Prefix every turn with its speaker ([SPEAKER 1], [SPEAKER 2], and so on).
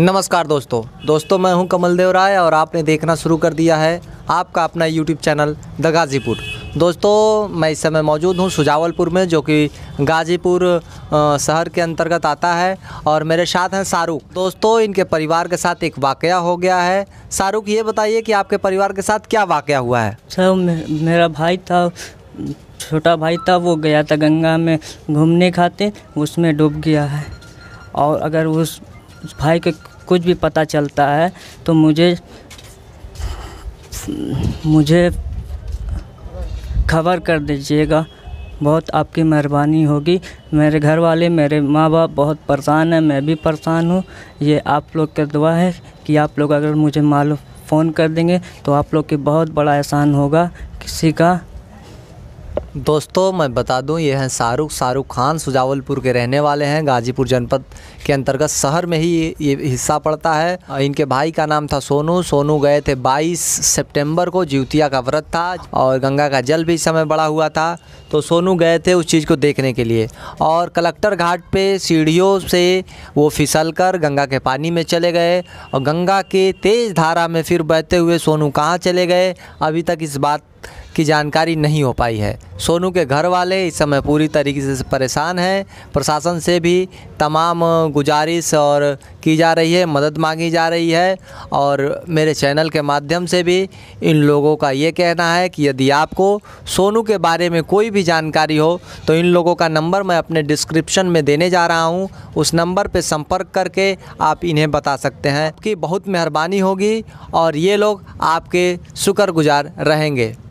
[SPEAKER 1] नमस्कार दोस्तों दोस्तों मैं हूं कमल देव राय और आपने देखना शुरू कर दिया है आपका अपना यूट्यूब चैनल द गाज़ीपुर दोस्तों मैं इस समय मौजूद हूं सुजावलपुर में जो कि गाज़ीपुर शहर के अंतर्गत आता है और मेरे साथ हैं शाहरुख दोस्तों इनके परिवार के साथ एक वाक़ हो गया है शाहरुख ये बताइए कि आपके परिवार के साथ क्या वाक़ हुआ है
[SPEAKER 2] सर मेरा भाई था छोटा भाई था वो गया था गंगा में घूमने खाते उसमें डूब गया है और अगर उस भाई के कुछ भी पता चलता है तो मुझे मुझे खबर कर दीजिएगा बहुत आपकी मेहरबानी होगी मेरे घर वाले मेरे माँ बाप बहुत परेशान हैं मैं भी परेशान हूँ ये आप लोग का दुआ है कि आप लोग अगर मुझे मालूम फ़ोन कर देंगे तो आप लोग के बहुत बड़ा एहसान होगा किसी का
[SPEAKER 1] दोस्तों मैं बता दूं ये हैं शाहरुख शाहरुख खान सुजावलपुर के रहने वाले हैं गाजीपुर जनपद के अंतर्गत शहर में ही ये हिस्सा पड़ता है इनके भाई का नाम था सोनू सोनू गए थे 22 सितंबर को जीवतिया का व्रत था और गंगा का जल भी इस समय बड़ा हुआ था तो सोनू गए थे उस चीज़ को देखने के लिए और कलेक्टर घाट पर सीढ़ियों से वो फिसल कर गंगा के पानी में चले गए और गंगा के तेज़ धारा में फिर बहते हुए सोनू कहाँ चले गए अभी तक इस बात की जानकारी नहीं हो पाई है सोनू के घर वाले इस समय पूरी तरीके से परेशान हैं प्रशासन से भी तमाम गुजारिश और की जा रही है मदद मांगी जा रही है और मेरे चैनल के माध्यम से भी इन लोगों का ये कहना है कि यदि आपको सोनू के बारे में कोई भी जानकारी हो तो इन लोगों का नंबर मैं अपने डिस्क्रिप्शन में देने जा रहा हूँ उस नंबर पर संपर्क करके आप इन्हें बता सकते हैं कि बहुत मेहरबानी होगी और ये लोग आपके शुक्रगुजार रहेंगे